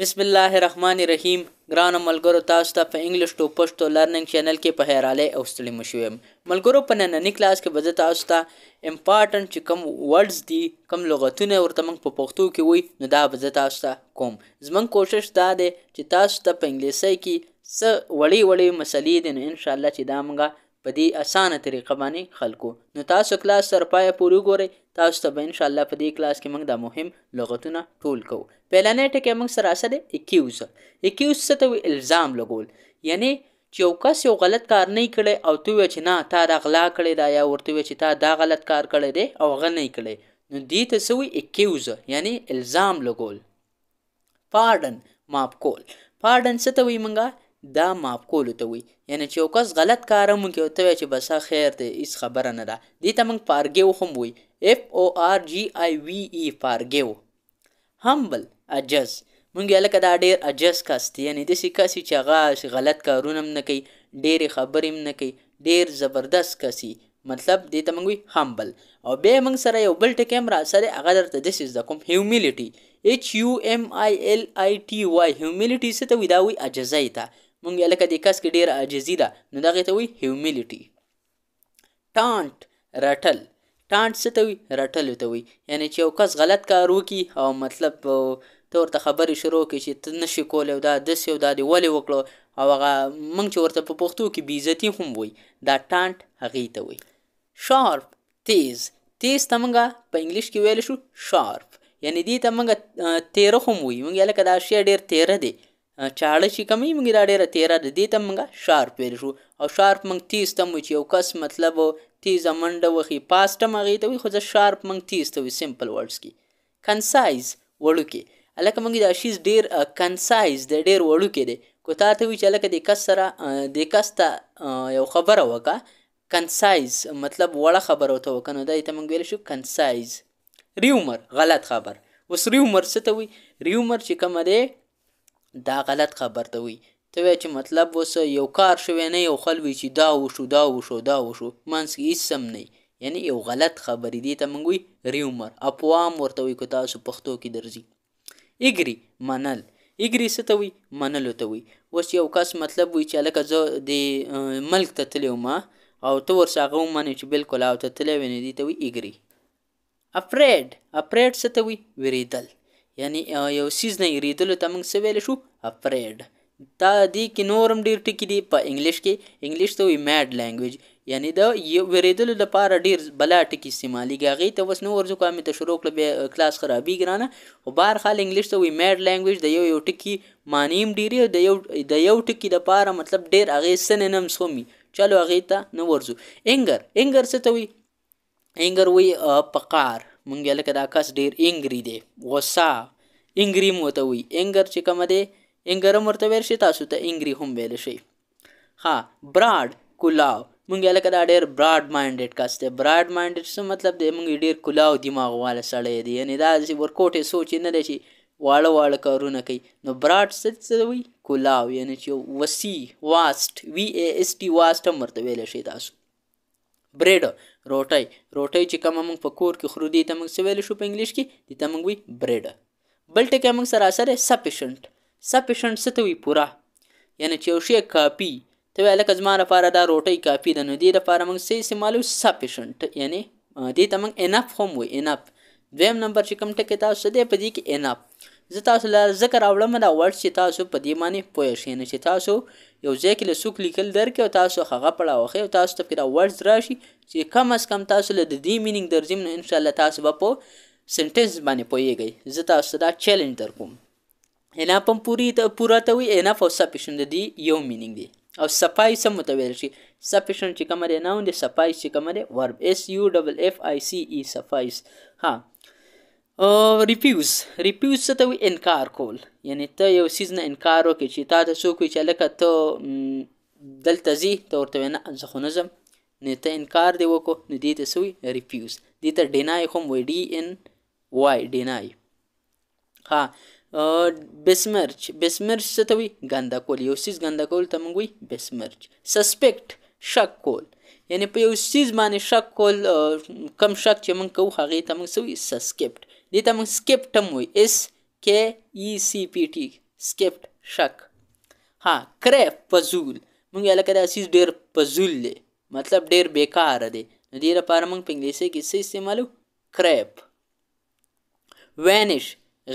بسم الله الرحمن الرحیم ګران ملګرو تاسو ته په انګلیش ټو پښتو لرننګ چینل کې په هیراله او ستړي مشویم ملګرو په نننۍ کلاس کې بده تاسو ته امپارټنټ چې کوم ورډز دي کوم لغتونه ورته موږ په پښتو کې وای نو دا بده تاسو ته کوم زمونږ کوشش دا دی چې تاسو ته په انګلیسي کې څه وړې وړې مسلې دي نو ان شاء الله چې دا موږ په دې اسانه طریقه باندې خلکو نو تاسو کلاس تر پای پورې ګورئ تاسو ته به ان شاء الله په دې کلاس کې موږ دا مهم لغتونه ټول کوو پهلنۍ ټکی موږ سره سره 21 21 څه ته الزام لګول یعنی چې یو کس یو غلط کار نه کړي او تو چې نه تا دا غلا کړي دا یا ورته چې تا دا غلط کار کړي دی او غ نه کړي نو دې ته سوی 21 یعنی الزام لګول پاردن معاف کول پاردن څه ته وي مونږه دا معقول ته وي یعنی چې یو کس غلط کار مونږ کوي ته چې بس خیر دی هیڅ خبره نه ده دې ته مونږ فارګیو هم وي اف او آر جی آی وی ای فارګیو همبل اجز مونږ لکه دا ډیر اجز کس دی یعنی داسې کس چې هغه غلط کارونه هم نه کوي ډېرې خبرې هم نه کوي ډېر زبردست کسی مطلب دې ته مونږ همبل او بیا مونږ سره یو بل ټکی هم را سره هغه درته داسې زده کوم هیومیلیټي ایچ یو ایم آی ایل آی ټي وای هیومیلیټي څه ته وي دا وایي عجزۍ ته مونږ یې لکه دې کس کې ډېره عاجزي ده نو دغې ته وایي هیومیلیټي ټانټ رټل ټانټ څه ته وي رټلو ته وي یعنې چې یو کس غلط کار وکړي او مطلب ته ورته خبرې شروع کړي چې ته نشي کولی او دا داسې او دا دې ولې وکړو او هغه موږ چې ورته په پښتو کې بېعزتي هم وایي دا ټانټ هغې ته وایي شارپ تیز تیز ته موږ په انګلیش کې ویلی شو شارپ یعنې دې ته موږ تیره هم وایي موږ یې لکه دا شی ډېر تیره دی چاړه چې کمی موږ را ډیره تیره د دې ته موږ شارپ ویل شو او شارپ موږ تیز ته مو چې یو کس مطلب تیز منډه وخی پاس ته مغې ته وي خو ځ شارپ موږ تیز ته وي سمپل ورډز کې کنسایز وړوکې الکه موږ دا شیز ډیر کنسایز د ډیر وړوکې دی کو تا ته وی چې الکه د کس سره د کس ته یو خبره وکړه کنسایز مطلب وړه خبره وته وکنه دا ته موږ ویل شو کنسایز ریومر غلط خبر وس ریومر څه ته وی ریومر چې کوم دی دا غلط خبر ته وي ته وایې چې مطلب اوس یو کار شوی نه یو خل وي چې دا وشو دا وشو دا وشو منځ کې هېڅ سم نه یعنی یو غلط خبرې دي ته موږ وایي ریومر اپوام ورته وایي که تاسو پښتو کې درځي ایګري منل ایګري څه ته وایي منلو ته وایي اوس یو کس مطلب وایي چې هلکه زه د ملک ته تللی وم او ته ورسه هغه ومنې چې بلکل او ته تللی وې نو دې ته وایي ایګري افریډ افریډ څه ته وایي ویرېدل یعنی یو څیز نه یېرېدلو ته موږ څه ویلی شو افریډ دا دی کې نورم ډیر ټکي دي په انګلیش کې انګلیش ته وی میډ لانګویج یعنی دا یو ورېدل لپاره ډیر بلا ټکي استعمالي غاغې ته وس نو ورځو کوم ته شروع کړ به کلاس خرابې ګرانه او بهر خال انګلیش ته وی میډ لانګویج د یو یو ټکي مانیم ډیر د یو د یو ټکي لپاره مطلب ډیر اغه سن نم سومي چلو اغه ته نو ورځو انګر انګر څه ته وی انګر وی پقار مونږ لکه دا کس ډیر انګری دی غصه انګری مو ته وی انګر چې کوم دی انګرم ورته ویل شي تاسو ته انګری هم ویل شي ها براډ کولاو مونږ لکه دا ډېر براډ مایندډ کس دی براډ مایندډ څه مطلب دی مونږ ډېر کولاو دماغ والا سړی دی یعنی دا چې ورکوټې سوچ نه دی چې واړه واړه کارونه کوي نو براډ څه څه وي کولاو یعنی چې وسی واست وی ای اس ټي واست هم ورته ویل شي تاسو بریډ روټۍ روټۍ چې کوم موږ په کور کې خورو دي ته موږ څه ویل شو په انګلیش کې دي ته موږ وی بریډ بل ټکی موږ سره سره سفیشنټ سب پیشنټ څه ته وي پوره یعنی چې یو شی کاپی ته وایي لکه زما لپاره دا روټۍ کاپي ده نو دې لپاره موږ څه استعمالو سفیشنټ یعنی دې ته موږ انف هم وایي انف دویم نمبر چې کوم ټکی تاسو دی په دې کې انف زه تاسو لپاره ذکر راوړم دا ورډ چې تاسو په دې معنی پوه شئ نه چې تاسو یو ځای کې لسوک لیکل درکې او تاسو هغه پړه وخی او تاسو ته دا ورډ راشي چې کم از کم تاسو له دې مینینګ درځم نو ان شاء الله تاسو به په سنټنس باندې پوهیږئ زه تاسو دا چیلنج درکوم اناف هم پوری ته پورا ته وي اناف او سفیشن د دې یو مینینګ دی او سپای سم متو ویل شي سفیشن چې کوم دی ناون دی سپای چې کوم دی ورب اس یو ډبل اف آی سی ای سفایس ها ریفیوز ریفیوز څه ته وي انکار کول یعنی ته یو سیز نه انکار وکړي چې تا ته څوک وي چې لکه ته دلته ځي ته ورته نه زه خو نه ځم نو ته انکار دی وکړو نو دې ته څه وي ریفیوز دې ته ډینای خو وایي ډی ان وای ډینای ها بیسمرج بیسمرج څه ته وي ګنده کول یو سیز ګنده کول ته موږ وایي بیسمرج سسپیکټ شک کول یعنی په یو سیز باندې شک کول کم شک چې موږ کوو هغه ته موږ سوي سسکپټ دې ته موږ سکپټ هم وایي اس کې ای سی پی ټی سکپټ شک ها کرپ پزول موږ یاله کړه سیز ډیر پزول دی مطلب ډیر بیکار دی نو دې لپاره موږ په انګلیسي کې څه استعمالو کرپ وینش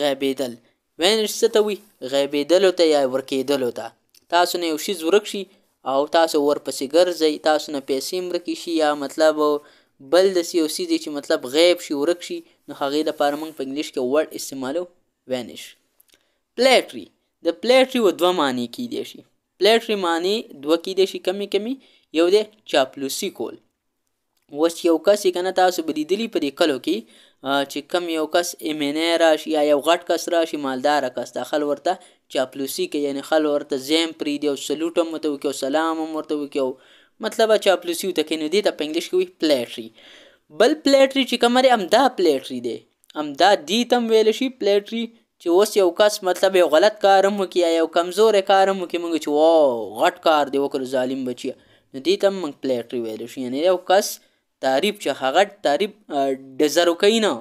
غیبیدل وینش څه ته وي غیبېدلو ته یا ورکېدلو ته تاسو نه یو شیز ورک شي او تاسو ورپسې ګرځئ تاسو نه پیسې مرکې شي یا مطلب بل داسې یو څیز چې مطلب غیب شي ورک شي نو هغې لپاره موږ په انګلیش کې ورډ استعمالو وینش پلیټري د پلیټري و دوه معنی کیدی شي پلیټري معنی دوه کیدی شي کمی کمی یو دی چاپلوسی کول اوس یو کس کنه تاسو به لیدلی په دې کلو کې چې کم یو کس ایمینه راشي یا یو غټ کس راشي مالدار کس داخل ورته چاپلوسی کې یعنی خل ورته زیم پری دی او سلوټ هم ته وکيو سلام هم ورته وکيو مطلب چاپلوسی ته کې نه دی ته په انګلیش کې وی پلیټری بل پلیټری چې کومره امدا پلیټری دی امدا دی تم ویل شي پلیټری چې اوس یو کس مطلب یو غلط کار هم وکي یو کمزور کار هم وکي موږ چې واو غټ کار دی وکړ ظالم بچی نو دې ته موږ پلیټری ویل شو یعنی یو کس تعریف چې هغه تعریف ډزرو کوي نه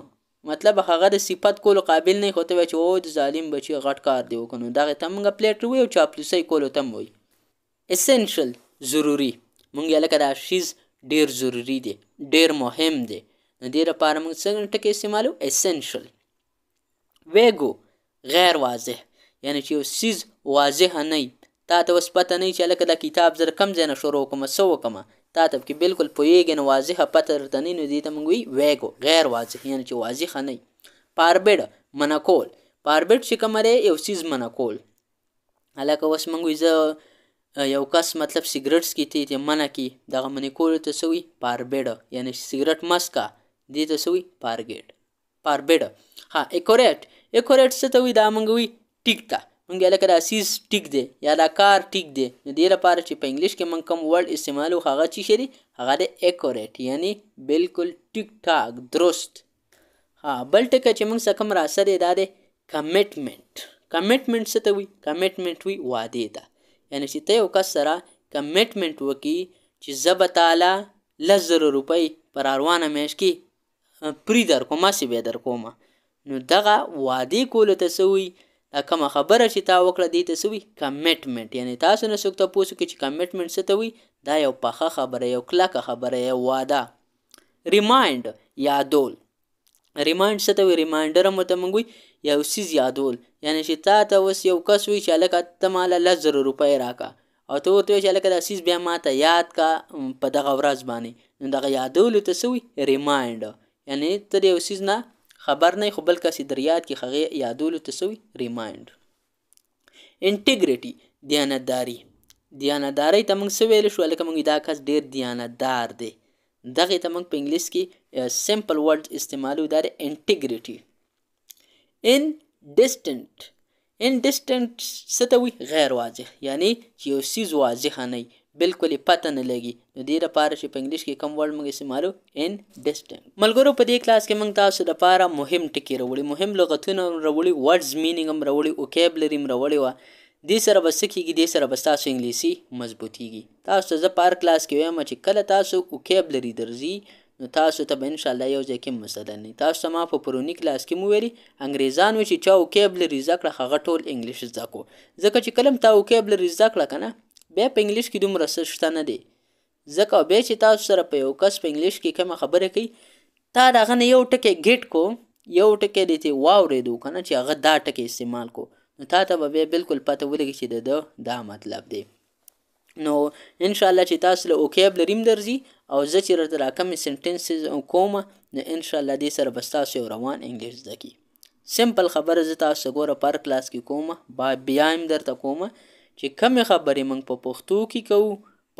مطلب هغه د صفت کولو قابل نه خوته وي چې او د ظالم بچي غټ کار دی وکنو دغه تمغه پلیټ وي او چاپلوسي کولو تم وي اسنشل ضروری مونږ یلکه دا شیز ډیر ضروری دی ډیر مهم دی نو دې لپاره موږ څنګه ټکي استعمالو اسنشل ویګو غیر واضح یعنی چې یو سیز واضح نه تا ته وس پته نه چې لکه دا کتاب زر کم ځای نه شروع کوم سو کومه دا ته کې بالکل پویږي نو واضحه پته درته نه نو دې ته موږ وی ویګو غیر واضح یعنی چې واضحه نه پاربډ منکول پاربډ چې کومره یو سیز منکول هلکه اوس موږ زه یو کس مطلب سیګریټس کې تی ته منع کی دغه منکول ته سوی پاربډ یعنی سیګریټ مسکا دې ته سوی پارګډ پاربډ ها اکوریټ اکوریټ څه ته وی دا موږ وی ټیک ته مونږ لکه دا سیز ټیک دی یا دا کار ټیک دی نو دې لپاره چې په انګلیش کې مونږ کوم ورډ استعمالو هغه چی شری هغه د اکوریټ یعنی بالکل ټیک ټاک درست ها بل ټکه چې مونږ سکم را سره دا دی کمیټمنټ کمیټمنټ څه ته وي کمیټمنټ وي وعده ده یعنی چې ته یو کس سره کمیټمنټ وکي چې زب تعالی لزر روپۍ پر اروانه میش کې پری در کومه سی به در کومه نو دغه وعده کول ته سوی دا کومه خبره چې تا وکړه دې ته سوي کمیټمنټ یعنی تاسو نه څوک ته پوسو کې چې کمیټمنټ څه ته وي دا یو پخه خبره یو کلکه خبره یو واده ریمایند یادول ریمایند څه ته وي ریمایندر هم ته موږ یو سیز یادول یعنی چې تا ته اوس یو کس وي چې هلکه ته ماله لس زره روپۍ راکړه او ته ورته وایي چې هلکه دا سیز بیا ماته یاد کا په دغه ورځ باندې نو دغه یادولو ته څه وي ریمایند یعنی ته د یو سیز نه خبر نه خو بل کس دریاد کې خغه یادولو تسوي ریمایند انټیګریټي دیانتداري دیانتداري ته موږ سویل شو لکه موږ دا کس ډیر دیانتدار دی دغه ته موږ په انګلیس کې سمپل ورډ استعمالو دار انټیګریټي ان ډیسټنټ ان ډیسټنټ ستوي غیر واضح یعنی چې یو سیز واضح نه بالکل پته نه لګي نو دې لپاره چې په انګلیش کې کم ورډ موږ استعمالو ان ډیسټنګ ملګرو په دې کلاس کې موږ تاسو لپاره مهم ټکي راوړي مهم لغتونه راوړي ورډز مینینګ هم راوړي اوکیبلری هم راوړي وا دې سره بس کېږي دې سره بس تاسو انګلیسي مضبوطیږي تاسو زه پار کلاس کې وایم چې کله تاسو اوکیبلری درځي نو تاسو ته به ان شاء الله یو ځای کې مسله نه تاسو ما په پرونی کلاس کې مو ویلي انګریزان و چې چا وکیبلری زکړه هغه ټول انګلیش زکو ځکه چې کلم تا وکیبلری زکړه کنه بیا په انګلیش کې دومره څه شته نه دی ځکه بیا چې تاسو سره په یو کس په انګلیش کې کومه خبره کوي تا د هغه نه یو ټکی ګیټ کو یو ټکی دې ته واورېدو که نه چې هغه دا ټکی استعمال کو نو تا ته به بیا بالکل پته ولګي چې د ده دا مطلب دی نو ان شاء الله چې تاسو له اوکیب لریم درځي او زه چې راته راکمې سنټنسز کوم نو ان شاء الله دې سره به ستاسو روان انګلیش زده کی سمپل خبره زه تاسو ګوره پر کلاس کې کوم با بیا هم درته کومه چې کم خبرې موږ په پښتو کې کوو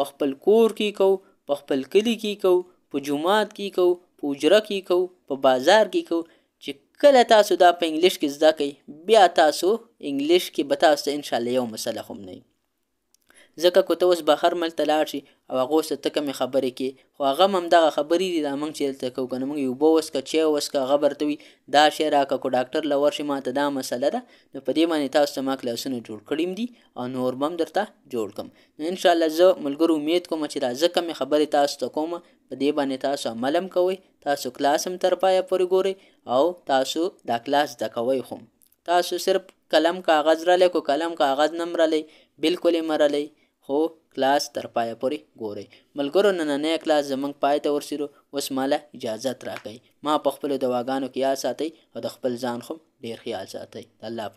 په خپل کور کې کوو په خپل کلی کې کوو په جمعات کې کوو په اجره کې کوو په بازار کې کوو چې کله تاسو دا په انګلیش کې زده کړئ بیا تاسو انګلیش کې به تاسو ته انشاءالله یو مسله هم نه ځکه کو ته اوس بهر مل ته لاړ شي او هغه سره ته کومې خبرې کې خو هغه هم دغه خبرې دي دا موږ چې دلته کوو که نه موږ یو به وسکه چای وسکه هغه برته وي دا شی راکړه کو ډاکټر له ورشي ما ته دا مسله ده نو په دې باندې تاسو ته ما کلاسونه جوړ کړي دي او نور به هم درته جوړ کړم نو انشاءالله زه ملګرو امید کوم چې دا زه کومې خبرې تاسو ته کوم په دې باندې تاسو عمل هم کوئ تاسو کلاس هم تر پایه پورې ګورئ او تاسو دا کلاس د کوئ خو تاسو صرف قلم کاغذ را لئ کو قلم کاغذ نم را لئ بالکل یې مه را لئ خو کلاس تر پایه پورې ګورئ ملګرو نننی کلاس زموږ پای ته ورسېدو اوس ماله اجازت راکئ ما په خپلو دعاګانو کې یاد ساتئ او د خپل ځان خو ډېر خیال ساتئ د الله